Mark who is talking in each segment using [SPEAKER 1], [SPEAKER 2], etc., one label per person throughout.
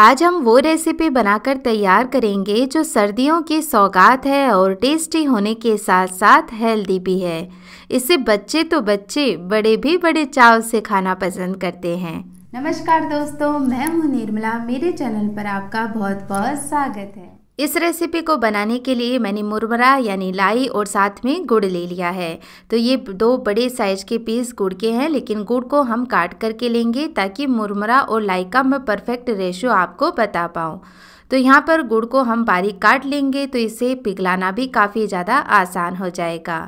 [SPEAKER 1] आज हम वो रेसिपी बनाकर तैयार करेंगे जो सर्दियों की सौगात है और टेस्टी होने के साथ साथ हेल्दी भी है इसे बच्चे तो बच्चे बड़े भी बड़े चाव से खाना पसंद करते हैं नमस्कार दोस्तों मैं हूँ निर्मला मेरे चैनल पर आपका बहुत बहुत स्वागत है इस रेसिपी को बनाने के लिए मैंने मुरमुरा यानी लाई और साथ में गुड़ ले लिया है तो ये दो बड़े साइज के पीस गुड़ के हैं लेकिन गुड़ को हम काट करके लेंगे ताकि मुरमुरा और लाई का मैं परफेक्ट रेशियो आपको बता पाऊँ तो यहाँ पर गुड़ को हम बारीक काट लेंगे तो इसे पिघलाना भी काफ़ी ज़्यादा आसान हो जाएगा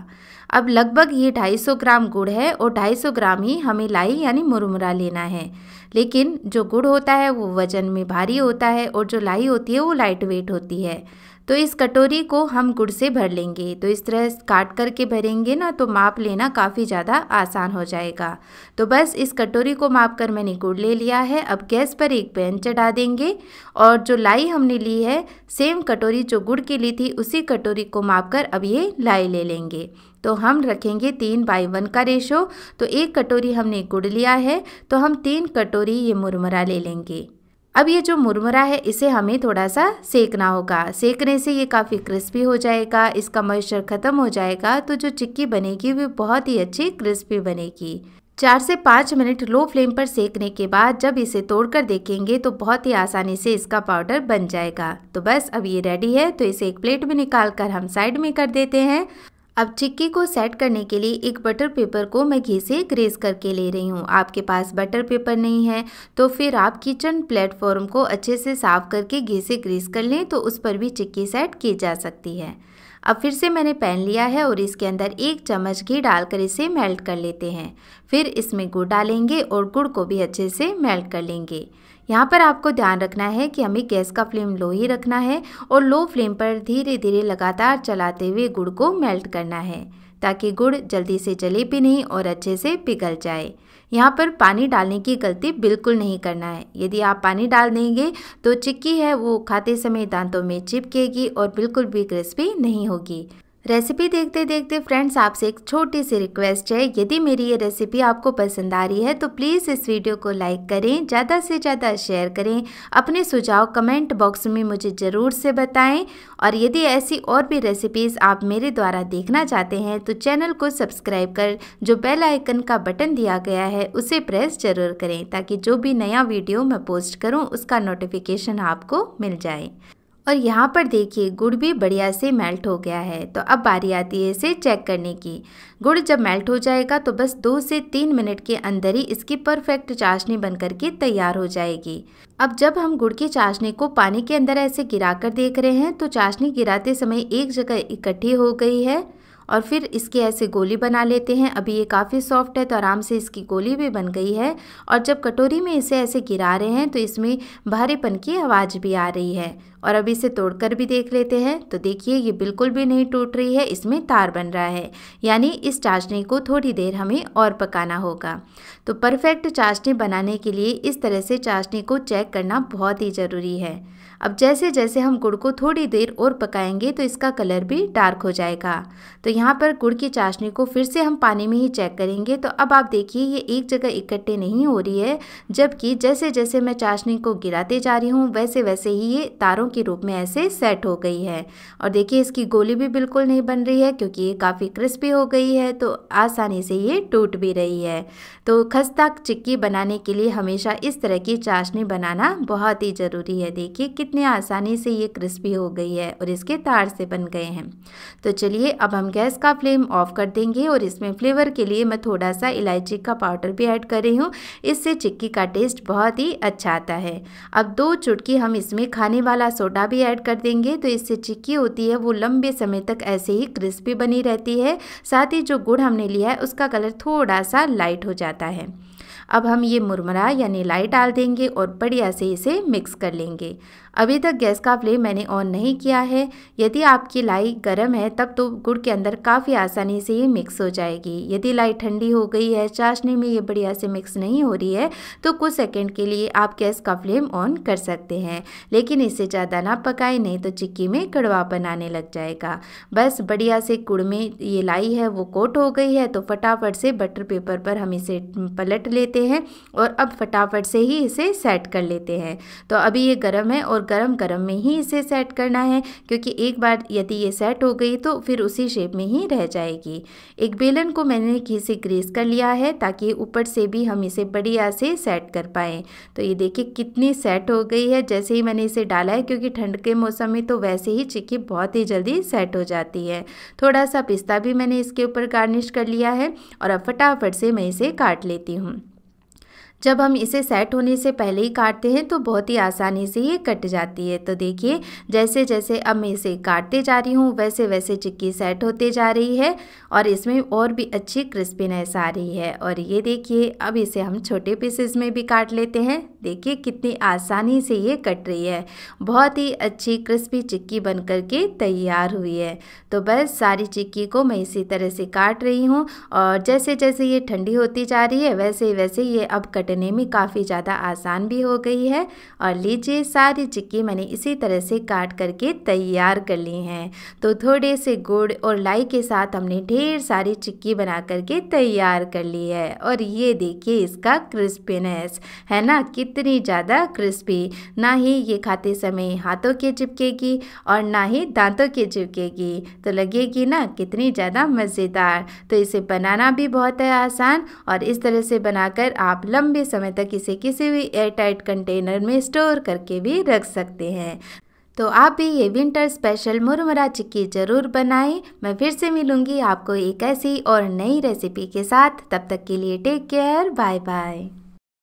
[SPEAKER 1] अब लगभग ये 250 ग्राम गुड़ है और 250 ग्राम ही हमें लाई यानी मुरमुरा लेना है लेकिन जो गुड़ होता है वो वज़न में भारी होता है और जो लाई होती है वो लाइट वेट होती है तो इस कटोरी को हम गुड़ से भर लेंगे तो इस तरह काट करके भरेंगे ना तो माप लेना काफ़ी ज़्यादा आसान हो जाएगा तो बस इस कटोरी को माप कर मैंने गुड़ ले लिया है अब गैस पर एक पैन चढ़ा देंगे और जो लाई हमने ली है सेम कटोरी जो गुड़ की ली थी उसी कटोरी को माप कर अब ये लाई ले लेंगे तो हम रखेंगे तीन बाई वन का रेशो तो एक कटोरी हमने गुड़ लिया है तो हम तीन कटोरी ये मुरमुरा ले लेंगे अब ये जो मुरमुरा है इसे हमें थोड़ा सा सेकना होगा सेकने से ये काफ़ी क्रिस्पी हो जाएगा इसका मॉइस्चर ख़त्म हो जाएगा तो जो चिक्की बनेगी वो बहुत ही अच्छी क्रिस्पी बनेगी चार से पाँच मिनट लो फ्लेम पर सेकने के बाद जब इसे तोड़कर देखेंगे तो बहुत ही आसानी से इसका पाउडर बन जाएगा तो बस अब ये रेडी है तो इसे एक प्लेट में निकाल कर हम साइड में कर देते हैं अब चिक्की को सेट करने के लिए एक बटर पेपर को मैं घी से ग्रेस करके ले रही हूँ आपके पास बटर पेपर नहीं है तो फिर आप किचन प्लेटफॉर्म को अच्छे से साफ करके घी से ग्रेस कर लें तो उस पर भी चिक्की सेट की जा सकती है अब फिर से मैंने पैन लिया है और इसके अंदर एक चम्मच घी डालकर इसे मेल्ट कर लेते हैं फिर इसमें गुड़ डालेंगे और गुड़ को भी अच्छे से मेल्ट कर लेंगे यहाँ पर आपको ध्यान रखना है कि हमें गैस का फ्लेम लो ही रखना है और लो फ्लेम पर धीरे धीरे लगातार चलाते हुए गुड़ को मेल्ट करना है ताकि गुड़ जल्दी से जले भी नहीं और अच्छे से पिघल जाए यहाँ पर पानी डालने की गलती बिल्कुल नहीं करना है यदि आप पानी डाल देंगे तो चिक्की है वो खाते समय दांतों में चिपकेगी और बिल्कुल भी क्रिस्पी नहीं होगी रेसिपी देखते देखते फ्रेंड्स आपसे एक छोटी सी रिक्वेस्ट है यदि मेरी ये रेसिपी आपको पसंद आ रही है तो प्लीज़ इस वीडियो को लाइक करें ज़्यादा से ज़्यादा शेयर करें अपने सुझाव कमेंट बॉक्स में मुझे ज़रूर से बताएं और यदि ऐसी और भी रेसिपीज़ आप मेरे द्वारा देखना चाहते हैं तो चैनल को सब्सक्राइब कर जो बेल आइकन का बटन दिया गया है उसे प्रेस जरूर करें ताकि जो भी नया वीडियो मैं पोस्ट करूँ उसका नोटिफिकेशन आपको मिल जाए और यहाँ पर देखिए गुड़ भी बढ़िया से मेल्ट हो गया है तो अब बारी आती है इसे चेक करने की गुड़ जब मेल्ट हो जाएगा तो बस दो से तीन मिनट के अंदर ही इसकी परफेक्ट चाशनी बन के तैयार हो जाएगी अब जब हम गुड़ की चाशनी को पानी के अंदर ऐसे गिरा कर देख रहे हैं तो चाशनी गिराते समय एक जगह इकट्ठी हो गई है और फिर इसके ऐसे गोली बना लेते हैं अभी ये काफ़ी सॉफ्ट है तो आराम से इसकी गोली भी बन गई है और जब कटोरी में इसे ऐसे गिरा रहे हैं तो इसमें भारीपन की आवाज़ भी आ रही है और अब इसे तोड़कर भी देख लेते हैं तो देखिए ये बिल्कुल भी नहीं टूट रही है इसमें तार बन रहा है यानी इस चाशनी को थोड़ी देर हमें और पकाना होगा तो परफेक्ट चाशनी बनाने के लिए इस तरह से चाशनी को चेक करना बहुत ही ज़रूरी है अब जैसे जैसे हम गुड़ को थोड़ी देर और पकाएंगे तो इसका कलर भी डार्क हो जाएगा तो यहाँ पर गुड़ की चाशनी को फिर से हम पानी में ही चेक करेंगे तो अब आप देखिए ये एक जगह इकट्ठे नहीं हो रही है जबकि जैसे जैसे मैं चाशनी को गिराते जा रही हूँ वैसे वैसे ही ये तारों के रूप में ऐसे सेट हो गई है और देखिए इसकी गोली भी बिल्कुल नहीं बन रही है क्योंकि ये काफ़ी क्रिस्पी हो गई है तो आसानी से ये टूट भी रही है तो खस्ता चिक्की बनाने के लिए हमेशा इस तरह की चाशनी बनाना बहुत ही ज़रूरी है देखिए कितनी कितने आसानी से ये क्रिस्पी हो गई है और इसके तार से बन गए हैं तो चलिए अब हम गैस का फ्लेम ऑफ कर देंगे और इसमें फ्लेवर के लिए मैं थोड़ा सा इलायची का पाउडर भी ऐड कर रही हूँ इससे चिक्की का टेस्ट बहुत ही अच्छा आता है अब दो चुटकी हम इसमें खाने वाला सोडा भी ऐड कर देंगे तो इससे चिक्की होती है वो लंबे समय तक ऐसे ही क्रिस्पी बनी रहती है साथ ही जो गुड़ हमने लिया है उसका कलर थोड़ा सा लाइट हो जाता है अब हम ये मुरमरा यानी लाई डाल देंगे और बढ़िया से इसे मिक्स कर लेंगे अभी तक गैस का फ्लेम मैंने ऑन नहीं किया है यदि आपकी लाई गर्म है तब तो गुड़ के अंदर काफ़ी आसानी से ये मिक्स हो जाएगी यदि लाई ठंडी हो गई है चाशनी में ये बढ़िया से मिक्स नहीं हो रही है तो कुछ सेकेंड के लिए आप गैस का फ्लेम ऑन कर सकते हैं लेकिन इसे ज़्यादा ना पकाए नहीं तो चिक्की में कड़वापन आने लग जाएगा बस बढ़िया से गुड़ में ये लाई है वो कोट हो गई है तो फटाफट से बटर पेपर पर हम इसे पलट लेते हैं और अब फटाफट से ही इसे सेट कर लेते हैं तो अभी ये गर्म है और गरम गरम में ही इसे सेट करना है क्योंकि एक बार यदि ये सेट हो गई तो फिर उसी शेप में ही रह जाएगी एक बेलन को मैंने घी से ग्रेस कर लिया है ताकि ऊपर से भी हम इसे बढ़िया से सेट कर पाएँ तो ये देखिए कितनी सेट हो गई है जैसे ही मैंने इसे डाला है क्योंकि ठंड के मौसम में तो वैसे ही चिक्की बहुत ही जल्दी सेट हो जाती है थोड़ा सा पिस्ता भी मैंने इसके ऊपर गार्निश कर लिया है और अब फटाफट से मैं इसे काट लेती हूँ जब हम इसे सेट होने से पहले ही काटते हैं तो बहुत ही आसानी से ये कट जाती है तो देखिए जैसे जैसे अब मैं इसे काटते जा रही हूँ वैसे वैसे चिक्की सेट होते जा रही है और इसमें और भी अच्छी क्रिस्पीनेस आ रही है और ये देखिए अब इसे हम छोटे पीसेस में भी काट लेते हैं देखिए कितनी आसानी से ये कट रही है बहुत ही अच्छी क्रिस्पी चिक्की बन कर के तैयार हुई है तो बस सारी चिक्की को मैं इसी तरह से काट रही हूँ और जैसे जैसे ये ठंडी होती जा रही है वैसे वैसे ये अब कट कटने में काफ़ी ज़्यादा आसान भी हो गई है और लीजिए सारी चिक्की मैंने इसी तरह से काट करके तैयार कर ली हैं तो थोड़े से गुड़ और लाई के साथ हमने ढेर सारी चिक्की बना करके तैयार कर ली है और ये देखिए इसका क्रिस्पीनेस है ना कितनी ज़्यादा क्रिस्पी ना ही ये खाते समय हाथों के चिपकेगी और ना ही दांतों के चिपकेगी तो लगेगी ना कितनी ज़्यादा मज़ेदार तो इसे बनाना भी बहुत है आसान और इस तरह से बनाकर आप लंबे लंबे समय तक इसे किसी भी एयरटाइट कंटेनर में स्टोर करके भी रख सकते हैं तो आप भी ये विंटर स्पेशल मुरमुरा चिक्की ज़रूर बनाएं मैं फिर से मिलूंगी आपको एक ऐसी और नई रेसिपी के साथ तब तक के लिए टेक केयर बाय बाय